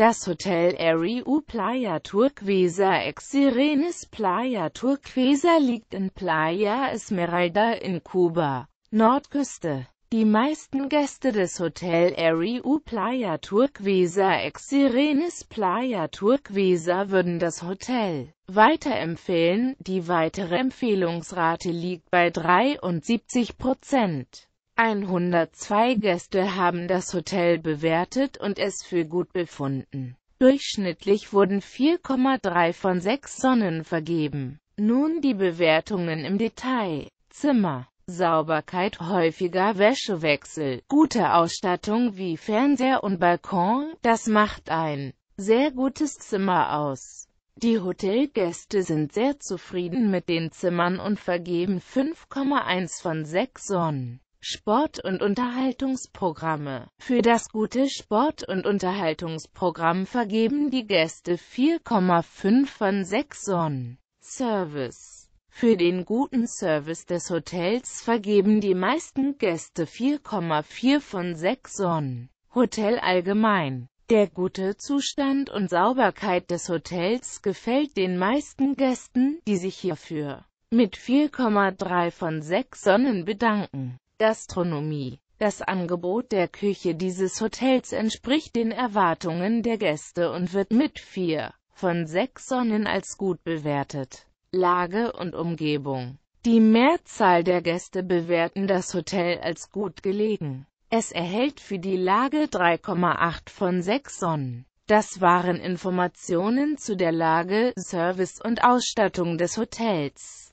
Das Hotel Ariu Playa Turquesa ex Sirenes Playa Turquesa liegt in Playa Esmeralda in Kuba, Nordküste. Die meisten Gäste des Hotel Ariu Playa Turquesa ex Sirenes Playa Turquesa würden das Hotel weiterempfehlen, die weitere Empfehlungsrate liegt bei 73 Prozent. 102 Gäste haben das Hotel bewertet und es für gut befunden. Durchschnittlich wurden 4,3 von 6 Sonnen vergeben. Nun die Bewertungen im Detail. Zimmer, Sauberkeit, häufiger Wäschewechsel, gute Ausstattung wie Fernseher und Balkon, das macht ein sehr gutes Zimmer aus. Die Hotelgäste sind sehr zufrieden mit den Zimmern und vergeben 5,1 von 6 Sonnen. Sport- und Unterhaltungsprogramme. Für das gute Sport- und Unterhaltungsprogramm vergeben die Gäste 4,5 von 6 Sonnen. Service. Für den guten Service des Hotels vergeben die meisten Gäste 4,4 von 6 Sonnen. Hotel allgemein. Der gute Zustand und Sauberkeit des Hotels gefällt den meisten Gästen, die sich hierfür mit 4,3 von 6 Sonnen bedanken. Gastronomie das Angebot der Küche dieses Hotels entspricht den Erwartungen der Gäste und wird mit vier von sechs Sonnen als gut bewertet. Lage und Umgebung Die Mehrzahl der Gäste bewerten das Hotel als gut gelegen. Es erhält für die Lage 3,8 von 6 Sonnen. Das waren Informationen zu der Lage, Service und Ausstattung des Hotels.